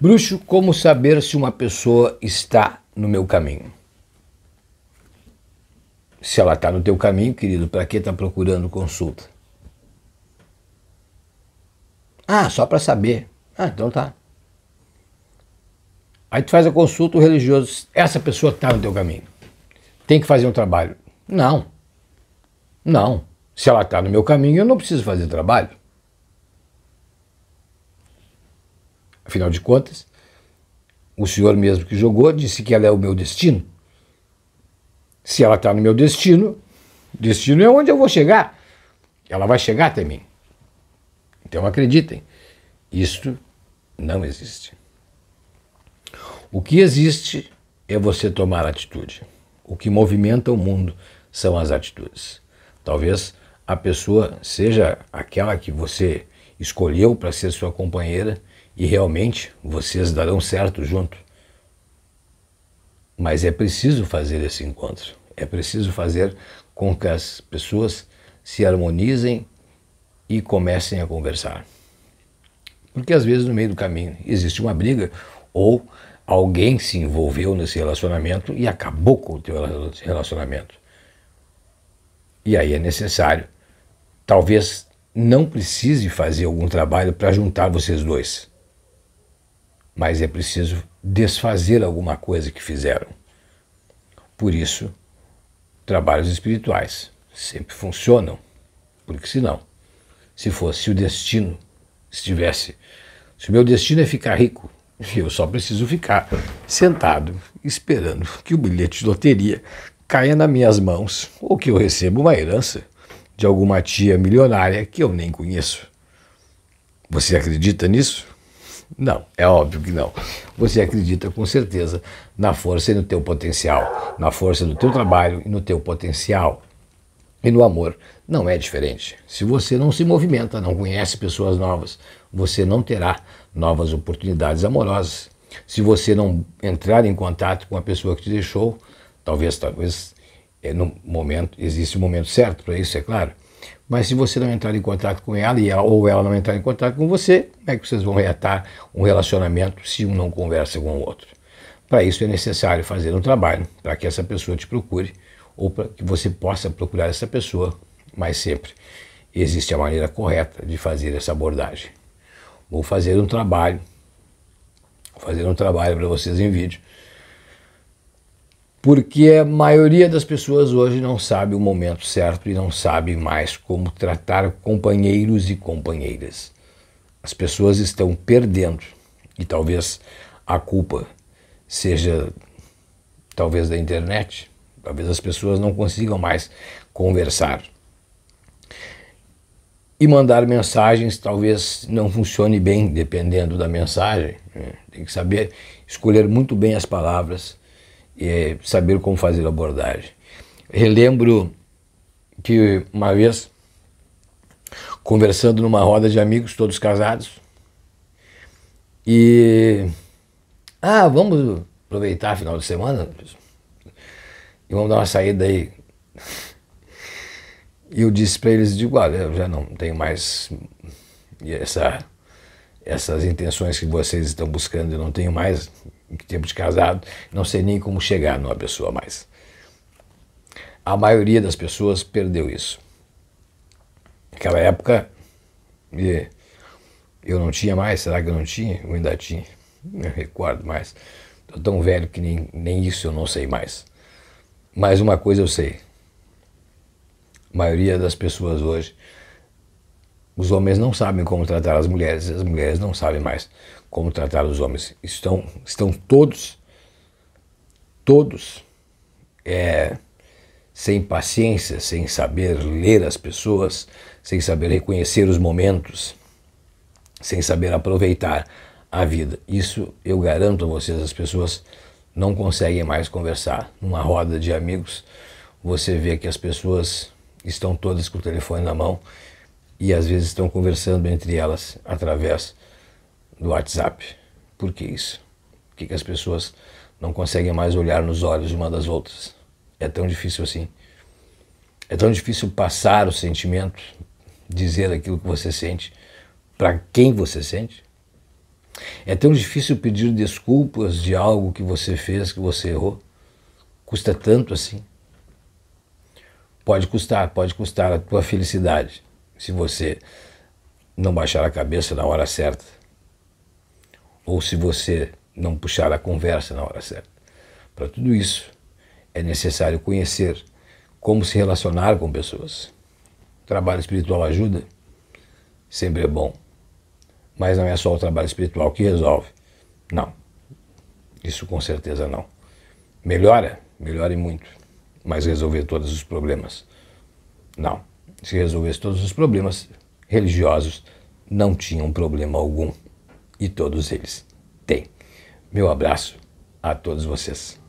Bruxo, como saber se uma pessoa está no meu caminho? Se ela está no teu caminho, querido, para que está procurando consulta? Ah, só para saber. Ah, então tá. Aí tu faz a consulta, o religioso, essa pessoa está no teu caminho. Tem que fazer um trabalho. Não. Não. Se ela está no meu caminho, eu não preciso fazer trabalho. Afinal de contas, o senhor mesmo que jogou disse que ela é o meu destino. Se ela está no meu destino, destino é onde eu vou chegar. Ela vai chegar até mim. Então acreditem, isto não existe. O que existe é você tomar atitude. O que movimenta o mundo são as atitudes. Talvez a pessoa seja aquela que você escolheu para ser sua companheira e realmente vocês darão certo junto. Mas é preciso fazer esse encontro. É preciso fazer com que as pessoas se harmonizem e comecem a conversar. Porque às vezes no meio do caminho existe uma briga ou alguém se envolveu nesse relacionamento e acabou com o teu relacionamento. E aí é necessário, talvez não precise fazer algum trabalho para juntar vocês dois mas é preciso desfazer alguma coisa que fizeram. Por isso, trabalhos espirituais sempre funcionam, porque senão, se fosse o destino, se tivesse, se o meu destino é ficar rico, eu só preciso ficar sentado esperando que o bilhete de loteria caia nas minhas mãos ou que eu receba uma herança de alguma tia milionária que eu nem conheço. Você acredita nisso? Não, é óbvio que não. Você acredita com certeza na força e no teu potencial, na força do teu trabalho e no teu potencial. E no amor não é diferente. Se você não se movimenta, não conhece pessoas novas, você não terá novas oportunidades amorosas. Se você não entrar em contato com a pessoa que te deixou, talvez, talvez, é no momento, existe o um momento certo para isso, é claro mas se você não entrar em contato com ela, e ela, ou ela não entrar em contato com você, como é que vocês vão reatar um relacionamento se um não conversa com o outro? Para isso é necessário fazer um trabalho para que essa pessoa te procure ou para que você possa procurar essa pessoa, mas sempre existe a maneira correta de fazer essa abordagem. Vou fazer um trabalho, vou fazer um trabalho para vocês em vídeo porque a maioria das pessoas hoje não sabe o momento certo e não sabe mais como tratar companheiros e companheiras. As pessoas estão perdendo e talvez a culpa seja talvez da internet, talvez as pessoas não consigam mais conversar. E mandar mensagens talvez não funcione bem, dependendo da mensagem. Né? Tem que saber escolher muito bem as palavras é, saber como fazer a abordagem. Relembro que uma vez, conversando numa roda de amigos, todos casados, e. Ah, vamos aproveitar final de semana e vamos dar uma saída aí. E eu disse para eles: digo, olha, eu já não tenho mais essa, essas intenções que vocês estão buscando, eu não tenho mais que temos casado, não sei nem como chegar numa pessoa mais. A maioria das pessoas perdeu isso. Naquela época, eu não tinha mais, será que eu não tinha? Eu ainda tinha, não recordo mais. Estou tão velho que nem, nem isso eu não sei mais. Mas uma coisa eu sei. A maioria das pessoas hoje, os homens não sabem como tratar as mulheres, as mulheres não sabem mais como tratar os homens. Estão, estão todos, todos, é, sem paciência, sem saber ler as pessoas, sem saber reconhecer os momentos, sem saber aproveitar a vida. Isso eu garanto a vocês, as pessoas não conseguem mais conversar. Numa roda de amigos, você vê que as pessoas estão todas com o telefone na mão e às vezes estão conversando entre elas através do WhatsApp. Por que isso? Por que, que as pessoas não conseguem mais olhar nos olhos uma das outras? É tão difícil assim. É tão difícil passar o sentimento, dizer aquilo que você sente, para quem você sente. É tão difícil pedir desculpas de algo que você fez, que você errou. Custa tanto assim. Pode custar, pode custar a tua felicidade, se você não baixar a cabeça na hora certa ou se você não puxar a conversa na hora certa. Para tudo isso, é necessário conhecer como se relacionar com pessoas. O trabalho espiritual ajuda, sempre é bom. Mas não é só o trabalho espiritual que resolve. Não. Isso com certeza não. Melhora? Melhora e muito. Mas resolver todos os problemas? Não. Se resolvesse todos os problemas religiosos, não tinha um problema algum e todos eles têm. Meu abraço a todos vocês.